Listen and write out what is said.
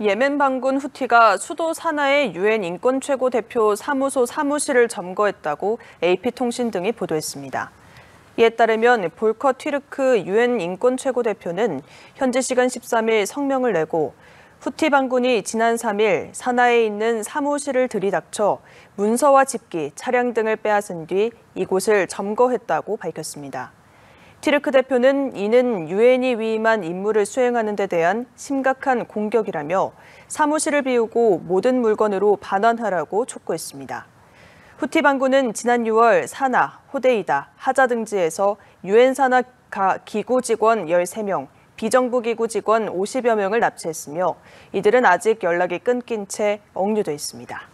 예멘 반군 후티가 수도 사나의 유엔 인권 최고 대표 사무소 사무실을 점거했다고 AP통신 등이 보도했습니다. 이에 따르면 볼커 튀르크 유엔 인권 최고 대표는 현지 시간 13일 성명을 내고 후티 반군이 지난 3일 사나에 있는 사무실을 들이닥쳐 문서와 집기, 차량 등을 빼앗은 뒤 이곳을 점거했다고 밝혔습니다. 티르크 대표는 이는 유엔이 위임한 임무를 수행하는 데 대한 심각한 공격이라며 사무실을 비우고 모든 물건으로 반환하라고 촉구했습니다. 후티 반군은 지난 6월 사나, 호데이다, 하자 등지에서 유엔 산하 기구 직원 13명, 비정부 기구 직원 50여 명을 납치했으며 이들은 아직 연락이 끊긴 채 억류돼 있습니다.